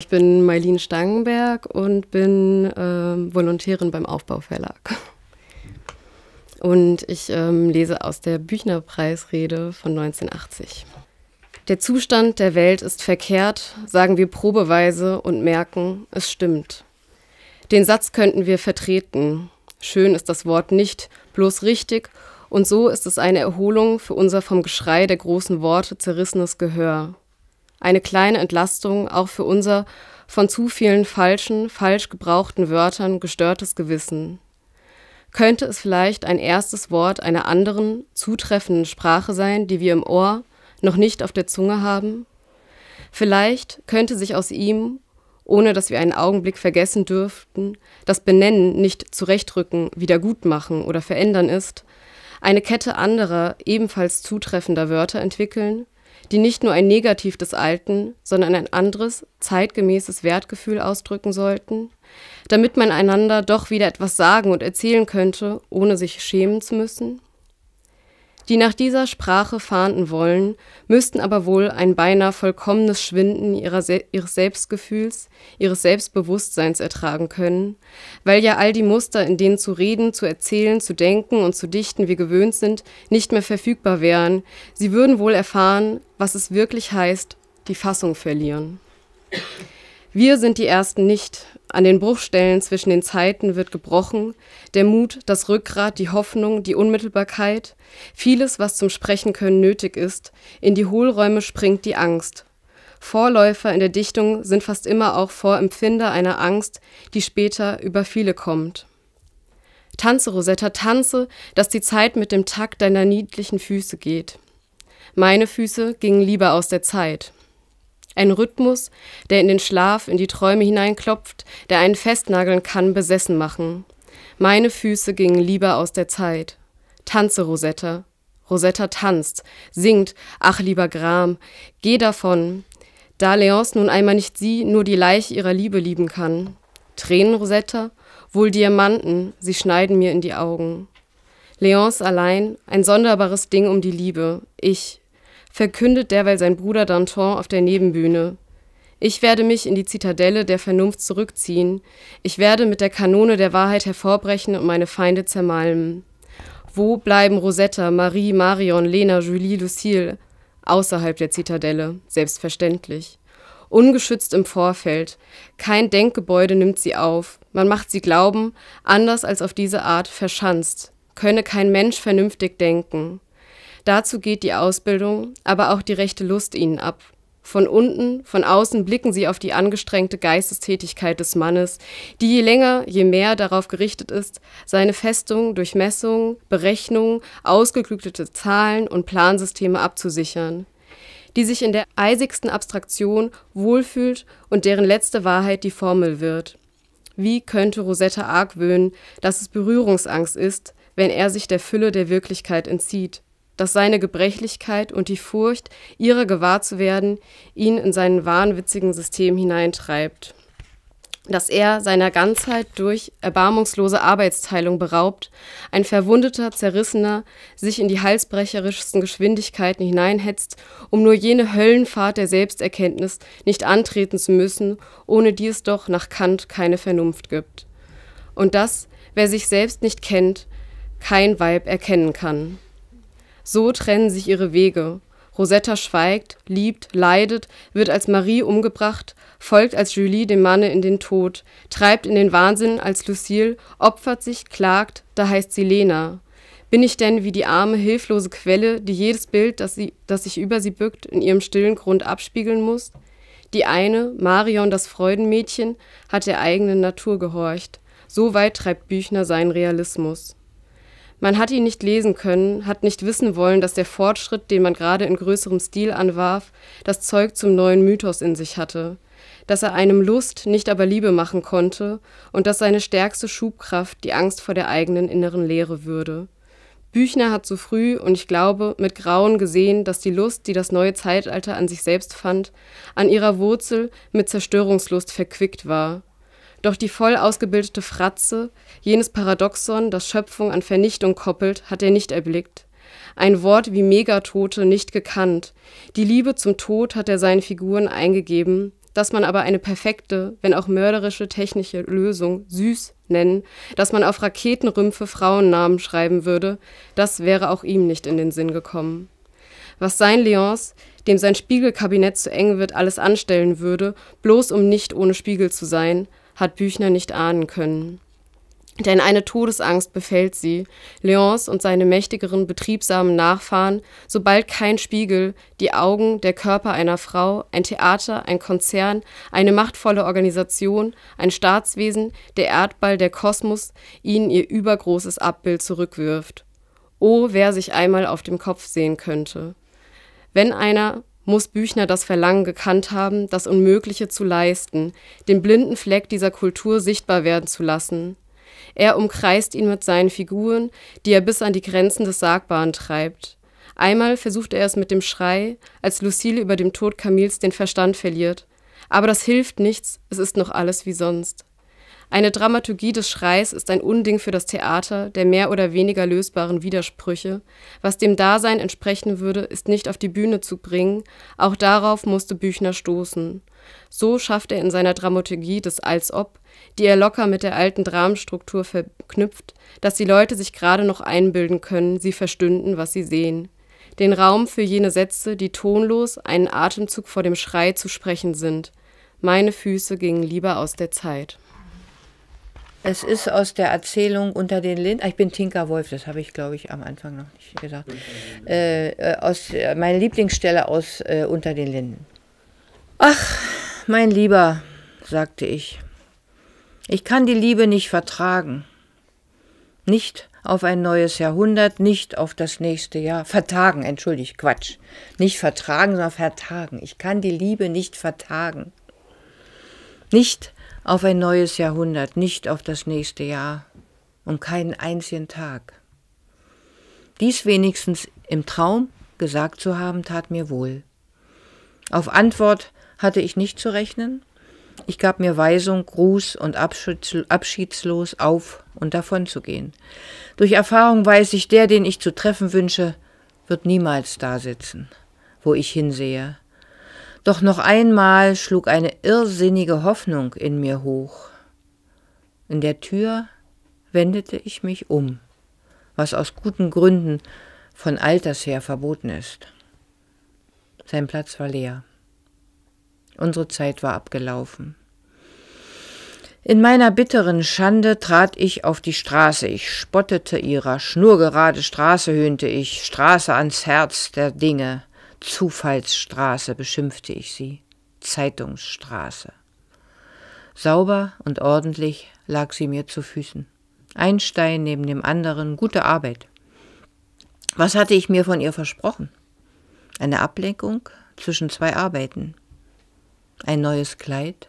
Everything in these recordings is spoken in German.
Ich bin Mailin Stangenberg und bin äh, Volontärin beim Aufbauverlag. Und ich ähm, lese aus der Büchnerpreisrede von 1980. Der Zustand der Welt ist verkehrt, sagen wir probeweise und merken, es stimmt. Den Satz könnten wir vertreten. Schön ist das Wort nicht, bloß richtig, und so ist es eine Erholung für unser vom Geschrei der großen Worte zerrissenes Gehör. Eine kleine Entlastung auch für unser von zu vielen falschen, falsch gebrauchten Wörtern gestörtes Gewissen. Könnte es vielleicht ein erstes Wort einer anderen, zutreffenden Sprache sein, die wir im Ohr noch nicht auf der Zunge haben? Vielleicht könnte sich aus ihm, ohne dass wir einen Augenblick vergessen dürften, dass Benennen nicht zurechtrücken, wiedergutmachen oder verändern ist, eine Kette anderer, ebenfalls zutreffender Wörter entwickeln, die nicht nur ein Negativ des Alten, sondern ein anderes, zeitgemäßes Wertgefühl ausdrücken sollten, damit man einander doch wieder etwas sagen und erzählen könnte, ohne sich schämen zu müssen? Die nach dieser Sprache fahnden wollen, müssten aber wohl ein beinahe vollkommenes Schwinden Se ihres Selbstgefühls, ihres Selbstbewusstseins ertragen können, weil ja all die Muster, in denen zu reden, zu erzählen, zu denken und zu dichten wir gewöhnt sind, nicht mehr verfügbar wären. Sie würden wohl erfahren, was es wirklich heißt, die Fassung verlieren. Wir sind die Ersten nicht, an den Bruchstellen zwischen den Zeiten wird gebrochen, der Mut, das Rückgrat, die Hoffnung, die Unmittelbarkeit, vieles, was zum Sprechen können nötig ist, in die Hohlräume springt die Angst. Vorläufer in der Dichtung sind fast immer auch Vorempfinder einer Angst, die später über viele kommt. Tanze, Rosetta, tanze, dass die Zeit mit dem Takt deiner niedlichen Füße geht. Meine Füße gingen lieber aus der Zeit. Ein Rhythmus, der in den Schlaf, in die Träume hineinklopft, der einen festnageln kann, besessen machen. Meine Füße gingen lieber aus der Zeit. Tanze, Rosetta. Rosetta tanzt, singt, ach lieber Gram, geh davon. Da Leonce nun einmal nicht sie, nur die Leiche ihrer Liebe lieben kann. Tränen, Rosetta, wohl Diamanten, sie schneiden mir in die Augen. Leonce allein, ein sonderbares Ding um die Liebe, ich, verkündet derweil sein Bruder Danton auf der Nebenbühne. Ich werde mich in die Zitadelle der Vernunft zurückziehen, ich werde mit der Kanone der Wahrheit hervorbrechen und meine Feinde zermalmen. Wo bleiben Rosetta, Marie, Marion, Lena, Julie, Lucille? Außerhalb der Zitadelle, selbstverständlich. Ungeschützt im Vorfeld. Kein Denkgebäude nimmt sie auf. Man macht sie glauben, anders als auf diese Art verschanzt. Könne kein Mensch vernünftig denken. Dazu geht die Ausbildung, aber auch die rechte Lust ihnen ab. Von unten, von außen blicken sie auf die angestrengte Geistestätigkeit des Mannes, die je länger, je mehr darauf gerichtet ist, seine Festung durch Messungen, Berechnungen, ausgeklügelte Zahlen und Plansysteme abzusichern, die sich in der eisigsten Abstraktion wohlfühlt und deren letzte Wahrheit die Formel wird. Wie könnte Rosetta argwöhnen, dass es Berührungsangst ist, wenn er sich der Fülle der Wirklichkeit entzieht? dass seine Gebrechlichkeit und die Furcht, ihrer gewahr zu werden, ihn in seinen wahnwitzigen System hineintreibt. Dass er seiner Ganzheit durch erbarmungslose Arbeitsteilung beraubt, ein verwundeter, zerrissener, sich in die halsbrecherischsten Geschwindigkeiten hineinhetzt, um nur jene Höllenfahrt der Selbsterkenntnis nicht antreten zu müssen, ohne die es doch nach Kant keine Vernunft gibt. Und dass, wer sich selbst nicht kennt, kein Weib erkennen kann. So trennen sich ihre Wege. Rosetta schweigt, liebt, leidet, wird als Marie umgebracht, folgt als Julie dem Manne in den Tod, treibt in den Wahnsinn als Lucille, opfert sich, klagt, da heißt sie Lena. Bin ich denn wie die arme, hilflose Quelle, die jedes Bild, das, sie, das sich über sie bückt, in ihrem stillen Grund abspiegeln muss? Die eine, Marion das Freudenmädchen, hat der eigenen Natur gehorcht. So weit treibt Büchner seinen Realismus. Man hat ihn nicht lesen können, hat nicht wissen wollen, dass der Fortschritt, den man gerade in größerem Stil anwarf, das Zeug zum neuen Mythos in sich hatte, dass er einem Lust, nicht aber Liebe machen konnte und dass seine stärkste Schubkraft die Angst vor der eigenen inneren Leere würde. Büchner hat zu so früh und ich glaube mit Grauen gesehen, dass die Lust, die das neue Zeitalter an sich selbst fand, an ihrer Wurzel mit Zerstörungslust verquickt war doch die voll ausgebildete Fratze, jenes Paradoxon, das Schöpfung an Vernichtung koppelt, hat er nicht erblickt. Ein Wort wie Megatote nicht gekannt. Die Liebe zum Tod hat er seinen Figuren eingegeben, dass man aber eine perfekte, wenn auch mörderische technische Lösung süß nennen, dass man auf Raketenrümpfe Frauennamen schreiben würde, das wäre auch ihm nicht in den Sinn gekommen. Was sein Leons, dem sein Spiegelkabinett zu eng wird, alles anstellen würde, bloß um nicht ohne Spiegel zu sein, hat Büchner nicht ahnen können. Denn eine Todesangst befällt sie, Leons und seine mächtigeren, betriebsamen Nachfahren, sobald kein Spiegel, die Augen, der Körper einer Frau, ein Theater, ein Konzern, eine machtvolle Organisation, ein Staatswesen, der Erdball, der Kosmos, ihnen ihr übergroßes Abbild zurückwirft. Oh, wer sich einmal auf dem Kopf sehen könnte. Wenn einer muss Büchner das Verlangen gekannt haben, das Unmögliche zu leisten, den blinden Fleck dieser Kultur sichtbar werden zu lassen. Er umkreist ihn mit seinen Figuren, die er bis an die Grenzen des Sagbaren treibt. Einmal versucht er es mit dem Schrei, als Lucille über dem Tod Camils den Verstand verliert. Aber das hilft nichts, es ist noch alles wie sonst. Eine Dramaturgie des Schreis ist ein Unding für das Theater der mehr oder weniger lösbaren Widersprüche. Was dem Dasein entsprechen würde, ist nicht auf die Bühne zu bringen, auch darauf musste Büchner stoßen. So schafft er in seiner Dramaturgie des Als ob, die er locker mit der alten Dramenstruktur verknüpft, dass die Leute sich gerade noch einbilden können, sie verstünden, was sie sehen. Den Raum für jene Sätze, die tonlos einen Atemzug vor dem Schrei zu sprechen sind. Meine Füße gingen lieber aus der Zeit. Es ist aus der Erzählung unter den Linden. Ah, ich bin Tinker Wolf, das habe ich, glaube ich, am Anfang noch nicht gesagt. Äh, äh, aus, äh, meine Lieblingsstelle aus äh, Unter den Linden. Ach, mein Lieber, sagte ich, ich kann die Liebe nicht vertragen. Nicht auf ein neues Jahrhundert, nicht auf das nächste Jahr. Vertagen, entschuldigt, Quatsch. Nicht vertragen, sondern vertagen. Ich kann die Liebe nicht vertagen. Nicht auf ein neues Jahrhundert, nicht auf das nächste Jahr, um keinen einzigen Tag. Dies wenigstens im Traum gesagt zu haben, tat mir wohl. Auf Antwort hatte ich nicht zu rechnen. Ich gab mir Weisung, Gruß und abschiedslos auf und davon zu gehen. Durch Erfahrung weiß ich, der, den ich zu treffen wünsche, wird niemals dasitzen, wo ich hinsehe, doch noch einmal schlug eine irrsinnige Hoffnung in mir hoch. In der Tür wendete ich mich um, was aus guten Gründen von Alters her verboten ist. Sein Platz war leer. Unsere Zeit war abgelaufen. In meiner bitteren Schande trat ich auf die Straße. Ich spottete ihrer. Schnurgerade Straße höhnte ich. Straße ans Herz der Dinge. Zufallsstraße beschimpfte ich sie, Zeitungsstraße. Sauber und ordentlich lag sie mir zu Füßen. Ein Stein neben dem anderen, gute Arbeit. Was hatte ich mir von ihr versprochen? Eine Ablenkung zwischen zwei Arbeiten. Ein neues Kleid.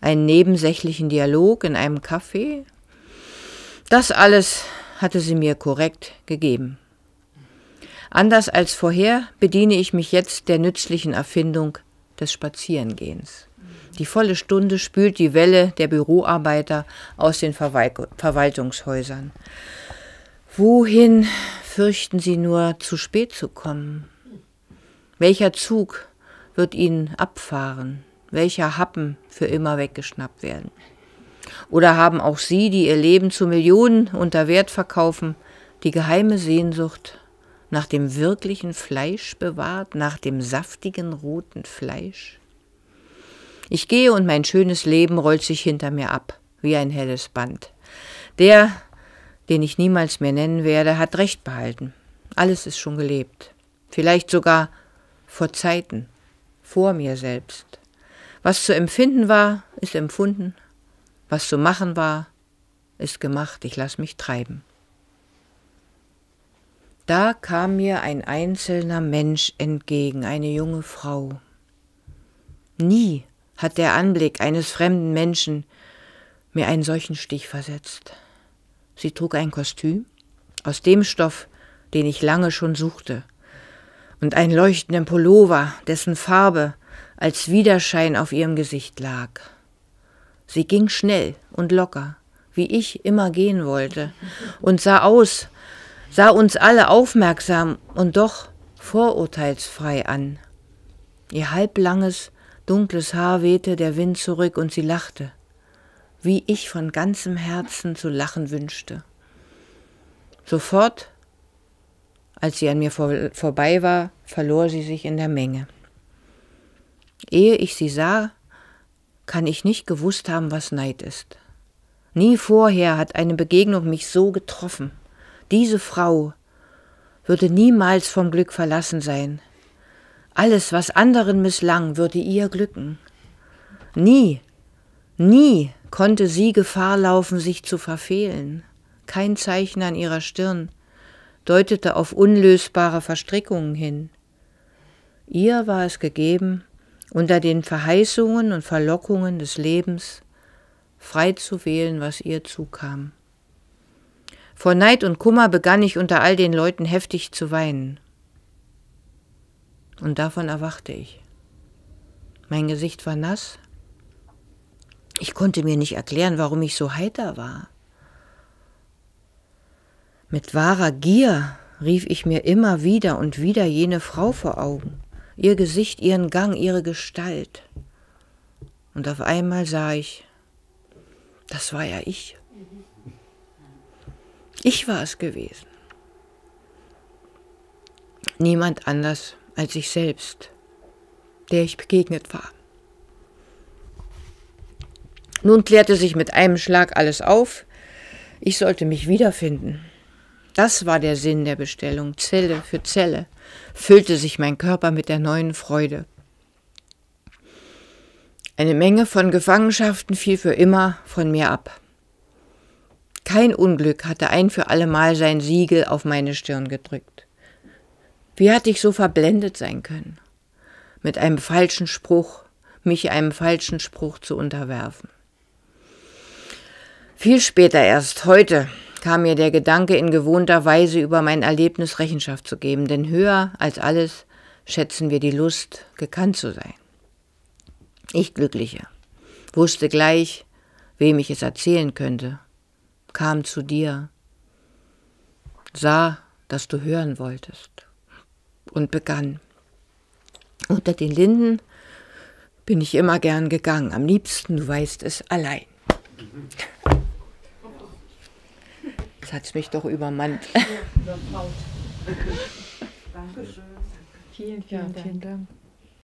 Einen nebensächlichen Dialog in einem Café. Das alles hatte sie mir korrekt gegeben. Anders als vorher bediene ich mich jetzt der nützlichen Erfindung des Spazierengehens. Die volle Stunde spült die Welle der Büroarbeiter aus den Verwaltungshäusern. Wohin fürchten sie nur, zu spät zu kommen? Welcher Zug wird ihnen abfahren? Welcher Happen für immer weggeschnappt werden? Oder haben auch sie, die ihr Leben zu Millionen unter Wert verkaufen, die geheime Sehnsucht nach dem wirklichen Fleisch bewahrt, nach dem saftigen roten Fleisch? Ich gehe und mein schönes Leben rollt sich hinter mir ab, wie ein helles Band. Der, den ich niemals mehr nennen werde, hat recht behalten. Alles ist schon gelebt. Vielleicht sogar vor Zeiten, vor mir selbst. Was zu empfinden war, ist empfunden. Was zu machen war, ist gemacht. Ich lasse mich treiben. Da kam mir ein einzelner Mensch entgegen, eine junge Frau. Nie hat der Anblick eines fremden Menschen mir einen solchen Stich versetzt. Sie trug ein Kostüm aus dem Stoff, den ich lange schon suchte, und einen leuchtenden Pullover, dessen Farbe als Widerschein auf ihrem Gesicht lag. Sie ging schnell und locker, wie ich immer gehen wollte, und sah aus, sah uns alle aufmerksam und doch vorurteilsfrei an. Ihr halblanges, dunkles Haar wehte der Wind zurück und sie lachte, wie ich von ganzem Herzen zu lachen wünschte. Sofort, als sie an mir vor, vorbei war, verlor sie sich in der Menge. Ehe ich sie sah, kann ich nicht gewusst haben, was Neid ist. Nie vorher hat eine Begegnung mich so getroffen diese Frau würde niemals vom Glück verlassen sein. Alles, was anderen misslang, würde ihr glücken. Nie, nie konnte sie Gefahr laufen, sich zu verfehlen. Kein Zeichen an ihrer Stirn deutete auf unlösbare Verstrickungen hin. Ihr war es gegeben, unter den Verheißungen und Verlockungen des Lebens frei zu wählen, was ihr zukam. Vor Neid und Kummer begann ich unter all den Leuten heftig zu weinen. Und davon erwachte ich. Mein Gesicht war nass. Ich konnte mir nicht erklären, warum ich so heiter war. Mit wahrer Gier rief ich mir immer wieder und wieder jene Frau vor Augen, ihr Gesicht, ihren Gang, ihre Gestalt. Und auf einmal sah ich, das war ja ich. Ich war es gewesen. Niemand anders als ich selbst, der ich begegnet war. Nun klärte sich mit einem Schlag alles auf. Ich sollte mich wiederfinden. Das war der Sinn der Bestellung. Zelle für Zelle füllte sich mein Körper mit der neuen Freude. Eine Menge von Gefangenschaften fiel für immer von mir ab. Kein Unglück hatte ein für allemal sein Siegel auf meine Stirn gedrückt. Wie hatte ich so verblendet sein können, mit einem falschen Spruch, mich einem falschen Spruch zu unterwerfen? Viel später erst, heute, kam mir der Gedanke, in gewohnter Weise über mein Erlebnis Rechenschaft zu geben, denn höher als alles schätzen wir die Lust, gekannt zu sein. Ich Glückliche wusste gleich, wem ich es erzählen könnte kam zu dir, sah, dass du hören wolltest und begann. Unter den Linden bin ich immer gern gegangen, am liebsten, du weißt es, allein. Jetzt hat es mich doch übermannt. Dankeschön. Vielen, vielen, vielen Dank. Dank.